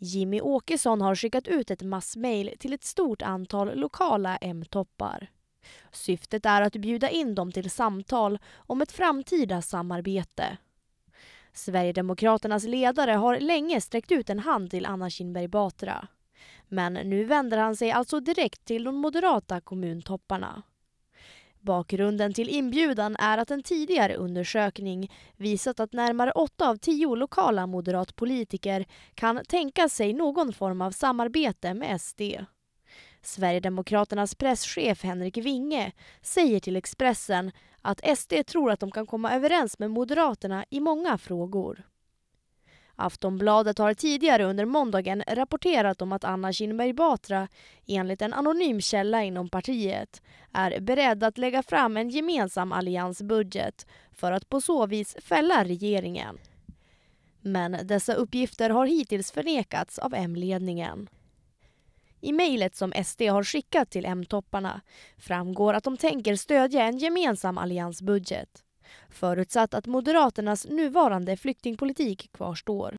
Jimmy Åkesson har skickat ut ett massmail till ett stort antal lokala M-toppar. Syftet är att bjuda in dem till samtal om ett framtida samarbete. Sverigedemokraternas ledare har länge sträckt ut en hand till Anna Kinberg Batra. Men nu vänder han sig alltså direkt till de moderata kommuntopparna. Bakgrunden till inbjudan är att en tidigare undersökning visat att närmare åtta av tio lokala moderatpolitiker kan tänka sig någon form av samarbete med SD. Sverigedemokraternas presschef Henrik Winge säger till Expressen att SD tror att de kan komma överens med Moderaterna i många frågor. Aftonbladet har tidigare under måndagen rapporterat om att Anna Kinberg Batra, enligt en anonym källa inom partiet, är beredd att lägga fram en gemensam alliansbudget för att på så vis fälla regeringen. Men dessa uppgifter har hittills förnekats av M-ledningen. I mejlet som SD har skickat till M-topparna framgår att de tänker stödja en gemensam alliansbudget förutsatt att Moderaternas nuvarande flyktingpolitik kvarstår.